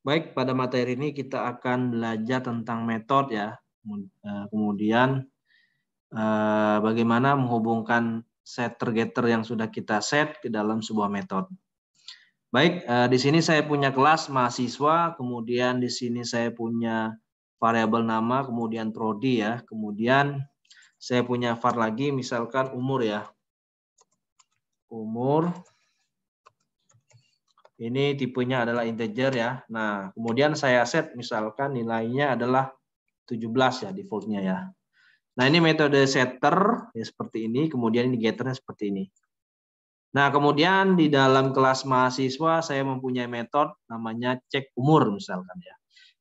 Baik, pada materi ini kita akan belajar tentang metode ya. Eh, kemudian eh, bagaimana menghubungkan set tergeter yang sudah kita set ke dalam sebuah metode. Baik, eh, di sini saya punya kelas mahasiswa, kemudian di sini saya punya variabel nama, kemudian prodi ya, kemudian saya punya var lagi misalkan umur ya. Umur ini tipenya adalah integer ya. Nah, kemudian saya set misalkan nilainya adalah 17 ya defaultnya ya. Nah, ini metode setter ya seperti ini, kemudian ini getternya seperti ini. Nah, kemudian di dalam kelas mahasiswa saya mempunyai metode namanya cek umur misalkan ya.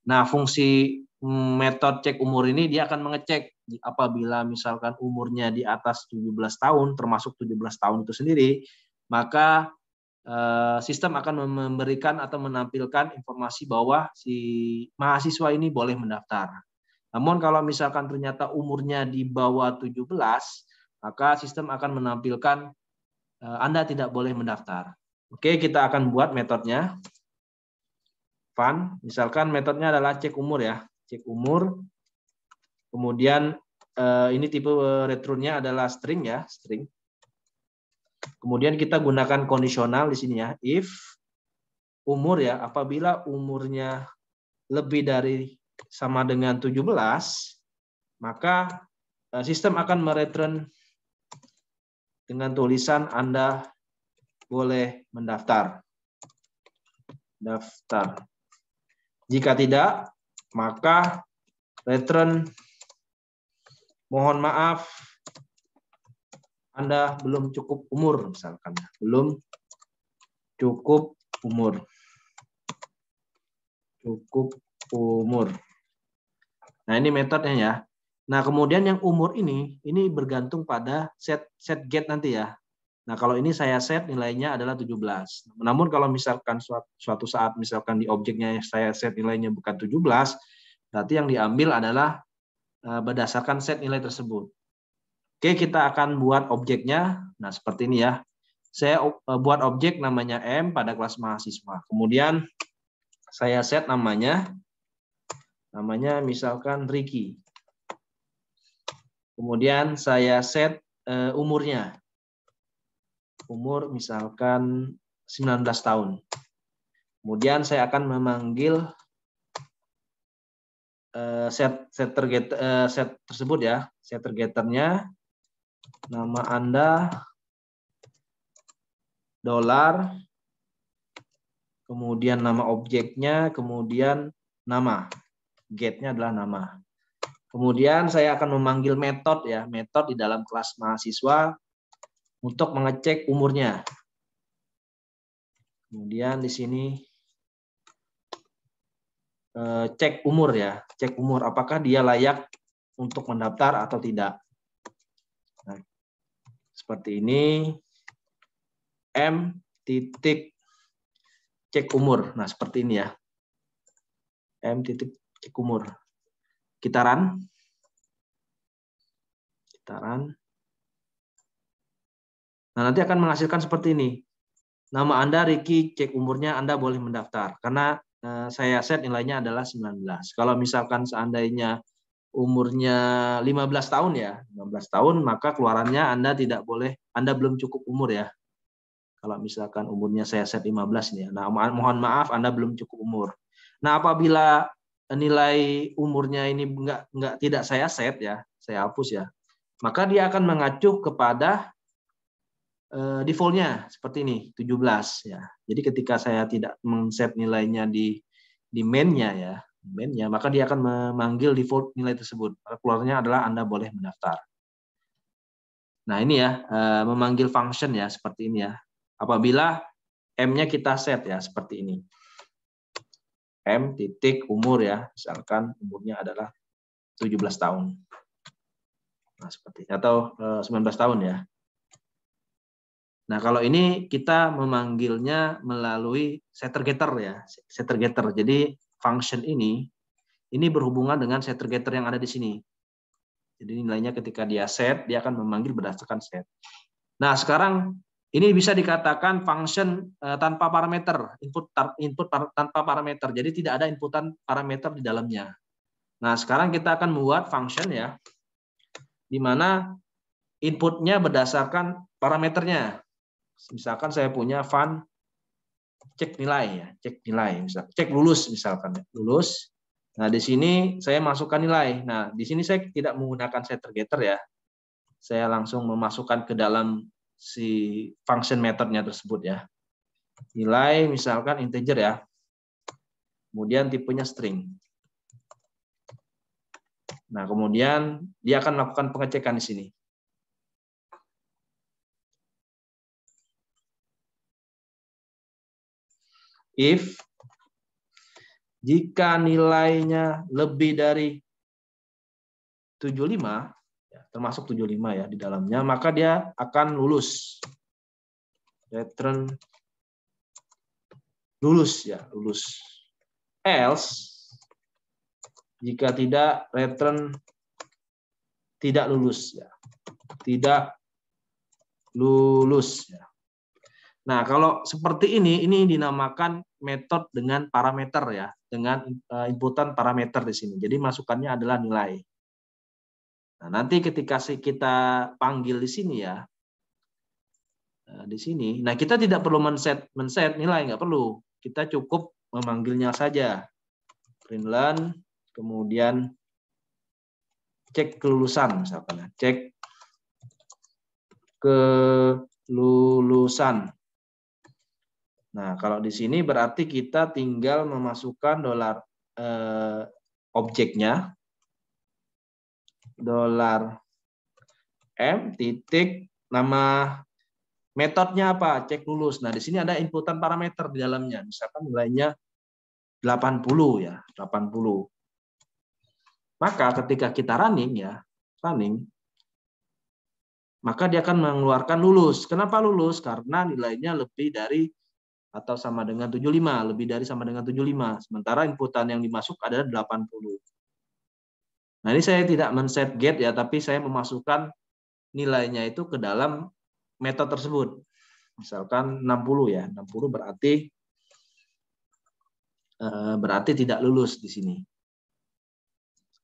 Nah, fungsi hmm, metode cek umur ini dia akan mengecek apabila misalkan umurnya di atas 17 tahun termasuk 17 tahun itu sendiri, maka Eh, sistem akan memberikan atau menampilkan informasi bahwa si mahasiswa ini boleh mendaftar. Namun kalau misalkan ternyata umurnya di bawah 17, maka sistem akan menampilkan eh, Anda tidak boleh mendaftar. Oke, kita akan buat metodenya. Fun, misalkan metodenya adalah cek umur ya. Cek umur. Kemudian eh, ini tipe returnnya adalah string ya, string. Kemudian kita gunakan kondisional di sini ya. If umur ya, apabila umurnya lebih dari sama dengan 17, maka eh, sistem akan mereturn dengan tulisan Anda boleh mendaftar. Daftar. Jika tidak, maka return mohon maaf anda belum cukup umur misalkan, belum cukup umur. Cukup umur. Nah, ini metodenya ya. Nah, kemudian yang umur ini ini bergantung pada set set gate nanti ya. Nah, kalau ini saya set nilainya adalah 17. Namun kalau misalkan suatu, saat misalkan di objeknya saya set nilainya bukan 17, berarti yang diambil adalah eh, berdasarkan set nilai tersebut. Oke, kita akan buat objeknya. Nah, seperti ini ya. Saya eh, buat objek namanya M pada kelas mahasiswa. Kemudian saya set namanya. Namanya misalkan Ricky. Kemudian saya set eh, umurnya. Umur misalkan 19 tahun. Kemudian saya akan memanggil eh, set set target set tersebut ya, set targeternya nama Anda, dolar, kemudian nama objeknya, kemudian nama. Gate-nya adalah nama. Kemudian saya akan memanggil metode ya, metode di dalam kelas mahasiswa untuk mengecek umurnya. Kemudian di sini eh, cek umur ya, cek umur apakah dia layak untuk mendaftar atau tidak seperti ini m titik cek umur. Nah, seperti ini ya. M titik cek umur. Kitaran. Kitaran. Nah, nanti akan menghasilkan seperti ini. Nama Anda Ricky cek umurnya Anda boleh mendaftar. Karena eh, saya set nilainya adalah 19. Kalau misalkan seandainya umurnya 15 tahun ya, 15 tahun maka keluarannya Anda tidak boleh, Anda belum cukup umur ya. Kalau misalkan umurnya saya set 15 nih, ya. nah mohon maaf Anda belum cukup umur. Nah apabila nilai umurnya ini enggak enggak tidak saya set ya, saya hapus ya, maka dia akan mengacu kepada eh, defaultnya seperti ini 17 ya. Jadi ketika saya tidak men-set nilainya di di mainnya ya, domainnya, maka dia akan memanggil default nilai tersebut. Keluarnya adalah Anda boleh mendaftar. Nah, ini ya, eh, memanggil function ya, seperti ini ya. Apabila M-nya kita set ya, seperti ini. M titik umur ya, misalkan umurnya adalah 17 tahun. Nah, seperti atau 19 eh, tahun ya. Nah, kalau ini kita memanggilnya melalui setter getter ya, setter getter. Jadi function ini, ini berhubungan dengan setter getter yang ada di sini. Jadi nilainya ketika dia set, dia akan memanggil berdasarkan set. Nah, sekarang ini bisa dikatakan function eh, tanpa parameter, input input tanpa parameter. Jadi tidak ada inputan parameter di dalamnya. Nah, sekarang kita akan membuat function ya, di mana inputnya berdasarkan parameternya. Misalkan saya punya fun cek nilai ya, cek nilai misal, cek lulus misalkan ya, lulus. Nah, di sini saya masukkan nilai. Nah, di sini saya tidak menggunakan setter getter ya. Saya langsung memasukkan ke dalam si function methodnya tersebut ya. Nilai misalkan integer ya. Kemudian tipenya string. Nah, kemudian dia akan melakukan pengecekan di sini. if jika nilainya lebih dari 75 ya, termasuk 75 ya di dalamnya maka dia akan lulus return lulus ya lulus else jika tidak return tidak lulus ya tidak lulus ya Nah, kalau seperti ini, ini dinamakan metode dengan parameter ya, dengan eh, inputan parameter di sini. Jadi masukannya adalah nilai. Nah, nanti ketika kita panggil di sini ya, eh, di sini, nah kita tidak perlu men-set men -set nilai, nggak perlu. Kita cukup memanggilnya saja. Println, kemudian cek kelulusan misalkan, ya. cek kelulusan Nah, kalau di sini berarti kita tinggal memasukkan dolar eh, objeknya dolar m titik nama metodenya apa? Cek lulus. Nah, di sini ada inputan parameter di dalamnya. Misalkan nilainya 80 ya, 80. Maka ketika kita running ya, running maka dia akan mengeluarkan lulus. Kenapa lulus? Karena nilainya lebih dari atau sama dengan 75, lebih dari sama dengan 75. Sementara inputan yang dimasuk adalah 80. Nah, ini saya tidak men-set gate ya, tapi saya memasukkan nilainya itu ke dalam metode tersebut. Misalkan 60 ya, 60 berarti eh, berarti tidak lulus di sini.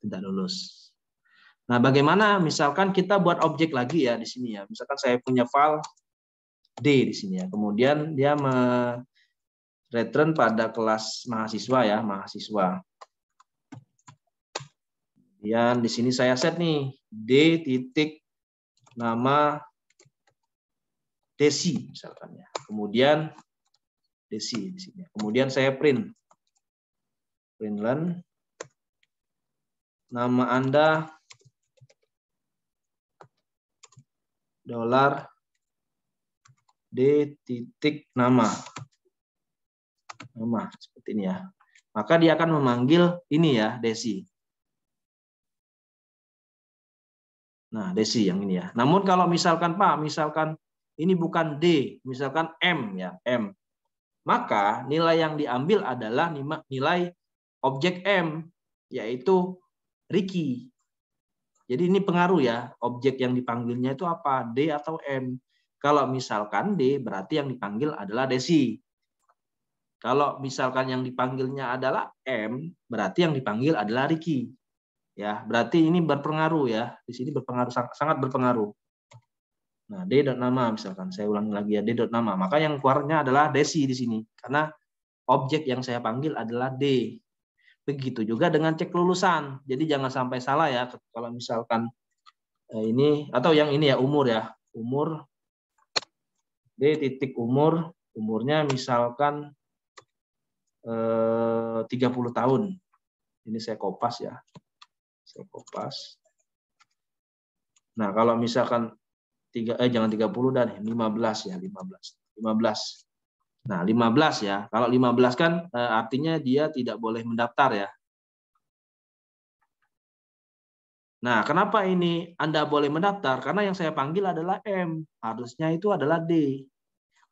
Tidak lulus. Nah, bagaimana misalkan kita buat objek lagi ya di sini ya. Misalkan saya punya file D di sini ya. Kemudian dia return pada kelas mahasiswa ya, mahasiswa. Kemudian di sini saya set nih D titik nama Desi misalkan ya. Kemudian Desi di sini. Kemudian saya print. print Printland. Nama Anda dolar D titik nama. Nama seperti ini ya. Maka dia akan memanggil ini ya, Desi. Nah, Desi yang ini ya. Namun kalau misalkan Pak, misalkan ini bukan D, misalkan M ya, M. Maka nilai yang diambil adalah nilai objek M, yaitu Ricky. Jadi ini pengaruh ya, objek yang dipanggilnya itu apa, D atau M. Kalau misalkan D, berarti yang dipanggil adalah Desi. Kalau misalkan yang dipanggilnya adalah M, berarti yang dipanggil adalah Riki. Ya, berarti ini berpengaruh ya. Di sini berpengaruh sangat berpengaruh. Nah, D dot nama misalkan saya ulangi lagi ya D dot nama. Maka yang keluarnya adalah Desi di sini karena objek yang saya panggil adalah D. Begitu juga dengan cek lulusan. Jadi jangan sampai salah ya kalau misalkan eh, ini atau yang ini ya umur ya. Umur D titik umur, umurnya misalkan eh, 30 tahun. Ini saya kopas ya. Saya kopas. Nah, kalau misalkan 3 eh jangan 30 dan 15 ya, 15. 15. Nah, 15 ya. Kalau 15 kan eh, artinya dia tidak boleh mendaftar ya. Nah, kenapa ini Anda boleh mendaftar? Karena yang saya panggil adalah M, harusnya itu adalah D.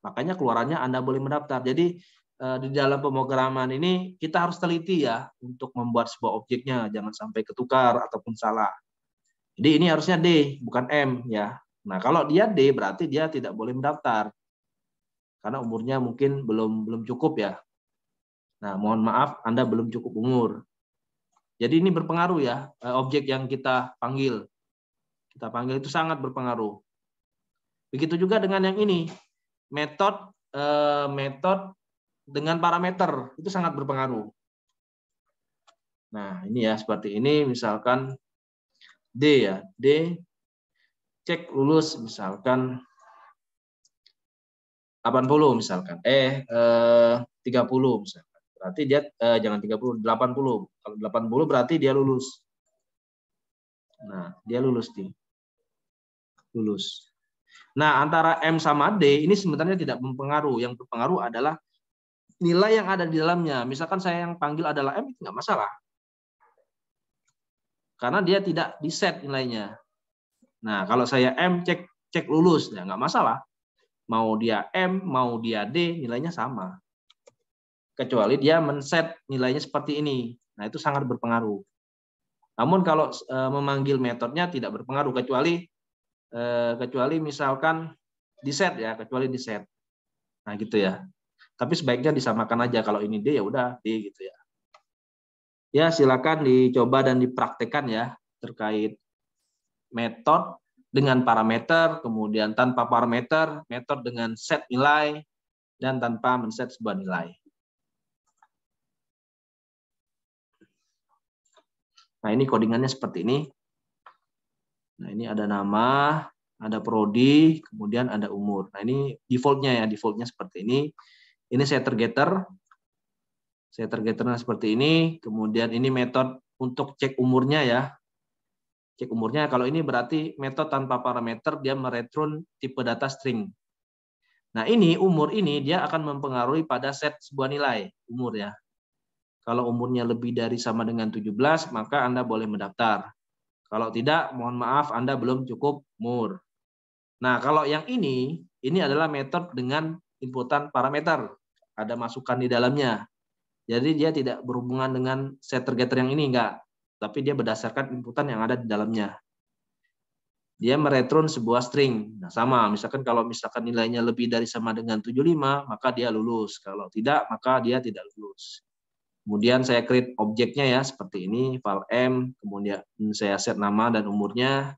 Makanya keluarannya Anda boleh mendaftar. Jadi eh, di dalam pemrograman ini kita harus teliti ya untuk membuat sebuah objeknya, jangan sampai ketukar ataupun salah. Jadi ini harusnya D, bukan M ya. Nah, kalau dia D berarti dia tidak boleh mendaftar. Karena umurnya mungkin belum belum cukup ya. Nah, mohon maaf Anda belum cukup umur. Jadi ini berpengaruh ya, eh, objek yang kita panggil. Kita panggil itu sangat berpengaruh. Begitu juga dengan yang ini, metode eh, metode dengan parameter itu sangat berpengaruh. Nah, ini ya seperti ini misalkan D ya, D cek lulus misalkan 80 misalkan, eh, eh 30 misalkan. Berarti dia eh, jangan 30, 80. Kalau 80 berarti dia lulus. Nah, dia lulus nih. Lulus. Nah, antara M sama D ini sebenarnya tidak mempengaruhi. Yang berpengaruh adalah nilai yang ada di dalamnya. Misalkan saya yang panggil adalah M, itu nggak masalah. Karena dia tidak di-set nilainya. Nah, kalau saya M, cek cek lulus, ya nggak masalah. Mau dia M, mau dia D, nilainya sama kecuali dia men-set nilainya seperti ini. Nah, itu sangat berpengaruh. Namun kalau e, memanggil metodenya tidak berpengaruh kecuali e, kecuali misalkan di set ya, kecuali di set. Nah, gitu ya. Tapi sebaiknya disamakan aja kalau ini D ya udah D gitu ya. Ya, silakan dicoba dan dipraktekkan ya terkait metode dengan parameter, kemudian tanpa parameter, metode dengan set nilai dan tanpa men-set sebuah nilai. Nah, ini codingannya seperti ini. Nah, ini ada nama, ada prodi, kemudian ada umur. Nah, ini defaultnya ya, defaultnya seperti ini. Ini setter getter. Setter getternya seperti ini. Kemudian ini metode untuk cek umurnya ya. Cek umurnya, kalau ini berarti metode tanpa parameter, dia mereturn tipe data string. Nah, ini umur ini dia akan mempengaruhi pada set sebuah nilai, umur ya. Kalau umurnya lebih dari sama dengan 17, maka Anda boleh mendaftar. Kalau tidak, mohon maaf, Anda belum cukup umur. Nah, kalau yang ini, ini adalah metode dengan inputan parameter. Ada masukan di dalamnya. Jadi dia tidak berhubungan dengan set getter yang ini, enggak. Tapi dia berdasarkan inputan yang ada di dalamnya. Dia meretron sebuah string. Nah, sama. Misalkan kalau misalkan nilainya lebih dari sama dengan 75, maka dia lulus. Kalau tidak, maka dia tidak lulus. Kemudian saya create objeknya ya seperti ini, file m, kemudian saya set nama dan umurnya.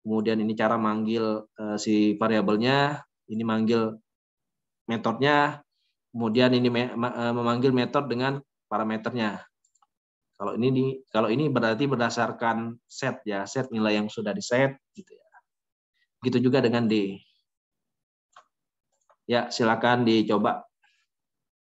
Kemudian ini cara manggil eh, si variabelnya, ini manggil metodenya, kemudian ini eh, memanggil metode dengan parameternya. Kalau ini di, kalau ini berarti berdasarkan set ya, set nilai yang sudah di-set gitu ya. gitu juga dengan D. Ya, silakan dicoba